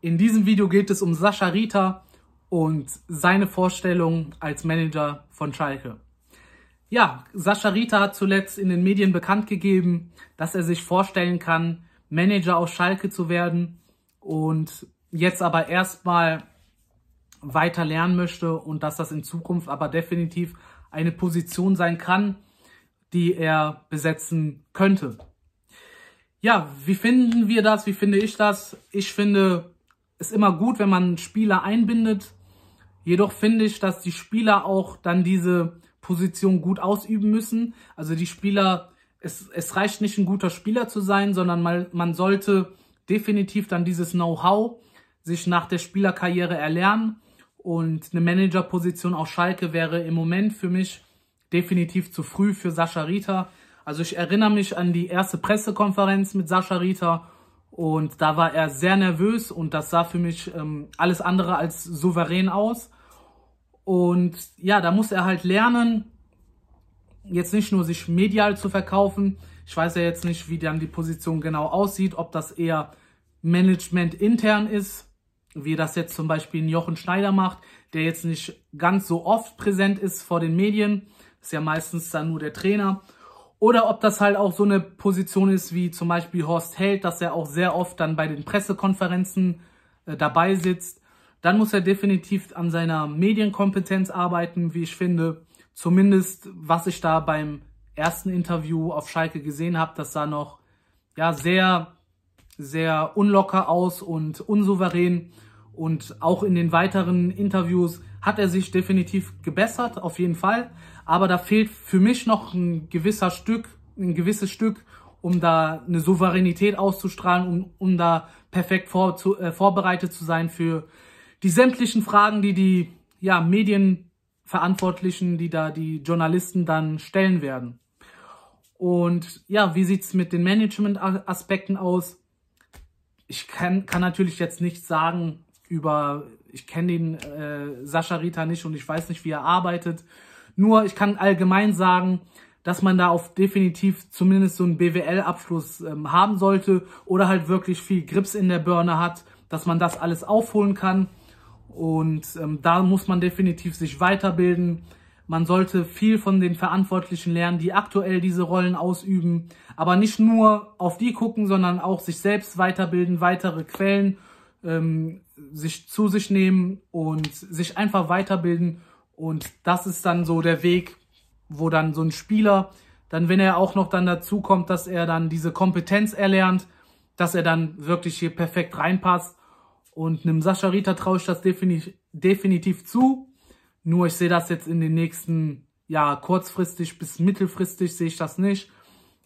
In diesem Video geht es um Sascha Rita und seine Vorstellung als Manager von Schalke. Ja, Sascha Rita hat zuletzt in den Medien bekannt gegeben, dass er sich vorstellen kann, Manager aus Schalke zu werden und jetzt aber erstmal weiter lernen möchte und dass das in Zukunft aber definitiv eine Position sein kann, die er besetzen könnte. Ja, wie finden wir das? Wie finde ich das? Ich finde, ist immer gut, wenn man Spieler einbindet. Jedoch finde ich, dass die Spieler auch dann diese Position gut ausüben müssen. Also die Spieler, es, es reicht nicht, ein guter Spieler zu sein, sondern mal, man sollte definitiv dann dieses Know-how sich nach der Spielerkarriere erlernen. Und eine Managerposition auf Schalke wäre im Moment für mich definitiv zu früh für Sascha Rita. Also ich erinnere mich an die erste Pressekonferenz mit Sascha Rita und da war er sehr nervös und das sah für mich ähm, alles andere als souverän aus. Und ja, da muss er halt lernen, jetzt nicht nur sich medial zu verkaufen. Ich weiß ja jetzt nicht, wie dann die Position genau aussieht, ob das eher Management intern ist, wie das jetzt zum Beispiel Jochen Schneider macht, der jetzt nicht ganz so oft präsent ist vor den Medien. Ist ja meistens dann nur der Trainer oder ob das halt auch so eine Position ist wie zum Beispiel Horst Held, dass er auch sehr oft dann bei den Pressekonferenzen äh, dabei sitzt. Dann muss er definitiv an seiner Medienkompetenz arbeiten, wie ich finde. Zumindest was ich da beim ersten Interview auf Schalke gesehen habe, das sah noch ja sehr, sehr unlocker aus und unsouverän. Und auch in den weiteren Interviews hat er sich definitiv gebessert, auf jeden Fall. Aber da fehlt für mich noch ein gewisser Stück, ein gewisses Stück, um da eine Souveränität auszustrahlen, um, um da perfekt vor, zu, äh, vorbereitet zu sein für die sämtlichen Fragen, die die ja, Medienverantwortlichen, die da die Journalisten dann stellen werden. Und ja, wie sieht's mit den Management-Aspekten aus? Ich kann, kann natürlich jetzt nicht sagen, über, ich kenne den äh, Sascha Rita nicht und ich weiß nicht, wie er arbeitet. Nur ich kann allgemein sagen, dass man da auf definitiv zumindest so einen BWL-Abschluss ähm, haben sollte oder halt wirklich viel Grips in der Birne hat, dass man das alles aufholen kann. Und ähm, da muss man definitiv sich weiterbilden. Man sollte viel von den Verantwortlichen lernen, die aktuell diese Rollen ausüben. Aber nicht nur auf die gucken, sondern auch sich selbst weiterbilden, weitere Quellen ähm, sich zu sich nehmen und sich einfach weiterbilden. Und das ist dann so der Weg, wo dann so ein Spieler, dann wenn er auch noch dann dazu kommt, dass er dann diese Kompetenz erlernt, dass er dann wirklich hier perfekt reinpasst. Und einem Sascha Rita traue ich das definitiv, definitiv zu. Nur ich sehe das jetzt in den nächsten, ja, kurzfristig bis mittelfristig sehe ich das nicht.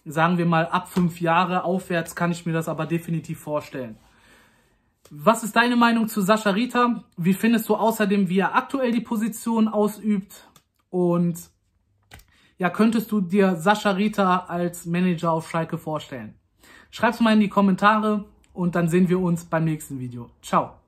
Sagen wir mal, ab fünf Jahre aufwärts kann ich mir das aber definitiv vorstellen. Was ist deine Meinung zu Sascha Rita? Wie findest du außerdem, wie er aktuell die Position ausübt? Und ja, könntest du dir Sascha Rita als Manager auf Schalke vorstellen? Schreib's mal in die Kommentare und dann sehen wir uns beim nächsten Video. Ciao.